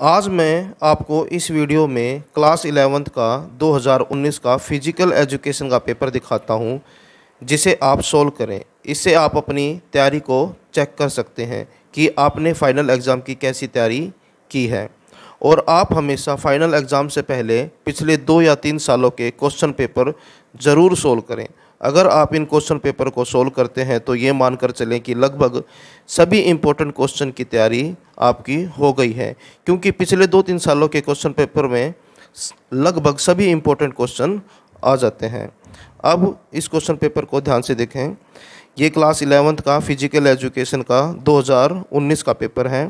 आज मैं आपको इस वीडियो में क्लास इलेवेंथ का 2019 का फिजिकल एजुकेशन का पेपर दिखाता हूं जिसे आप सोल्व करें इससे आप अपनी तैयारी को चेक कर सकते हैं कि आपने फ़ाइनल एग्ज़ाम की कैसी तैयारी की है और आप हमेशा फाइनल एग्ज़ाम से पहले पिछले दो या तीन सालों के क्वेश्चन पेपर ज़रूर सोल्व करें अगर आप इन क्वेश्चन पेपर को सोल्व करते हैं तो ये मानकर चलें कि लगभग सभी इम्पोर्टेंट क्वेश्चन की तैयारी आपकी हो गई है क्योंकि पिछले दो तीन सालों के क्वेश्चन पेपर में लगभग सभी इम्पोर्टेंट क्वेश्चन आ जाते हैं अब इस क्वेश्चन पेपर को ध्यान से देखें ये क्लास इलेवंथ का फिजिकल एजुकेशन का 2019 का पेपर है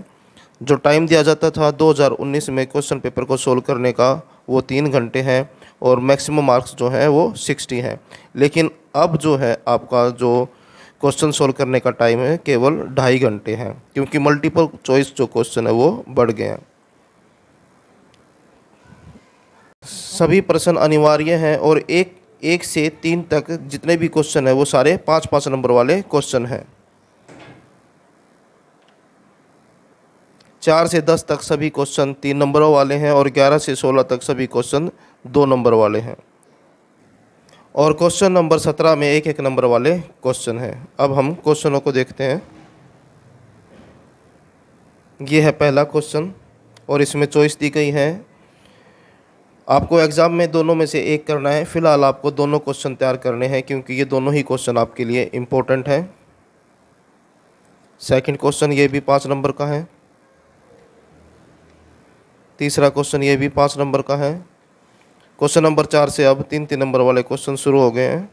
जो टाइम दिया जाता था 2019 में क्वेश्चन पेपर को सोल्व करने का वो तीन घंटे हैं और मैक्सिमम मार्क्स जो हैं वो 60 हैं लेकिन अब जो है आपका जो क्वेश्चन सोल्व करने का टाइम है केवल ढाई घंटे हैं क्योंकि मल्टीपल चॉइस जो क्वेश्चन है वो बढ़ गए हैं सभी प्रश्न अनिवार्य हैं और एक एक से तीन तक जितने भी क्वेश्चन हैं वो सारे पाँच पाँच नंबर वाले क्वेश्चन हैं चार से दस तक सभी क्वेश्चन तीन नंबरों वाले हैं और ग्यारह से सोलह तक सभी क्वेश्चन दो नंबर वाले हैं और क्वेश्चन नंबर सत्रह में एक एक नंबर वाले क्वेश्चन हैं अब हम क्वेश्चनों को देखते हैं ये है पहला क्वेश्चन और इसमें चॉइस दी गई है आपको एग्ज़ाम में दोनों में से एक करना है फ़िलहाल आपको दोनों क्वेश्चन तैयार करने हैं क्योंकि ये दोनों ही क्वेश्चन आपके लिए इम्पोर्टेंट हैं सेकंड क्वेश्चन ये भी पाँच नंबर का है तीसरा क्वेश्चन ये भी पाँच नंबर का है क्वेश्चन नंबर चार से अब तीन तीन नंबर वाले क्वेश्चन शुरू हो गए हैं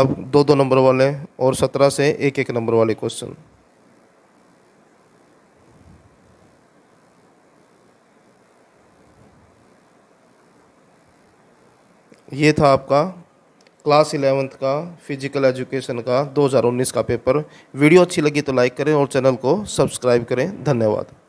अब दो दो नंबर वाले और सत्रह से एक एक नंबर वाले क्वेश्चन ये था आपका क्लास इलेवंथ का फिजिकल एजुकेशन का 2019 का पेपर वीडियो अच्छी लगी तो लाइक करें और चैनल को सब्सक्राइब करें धन्यवाद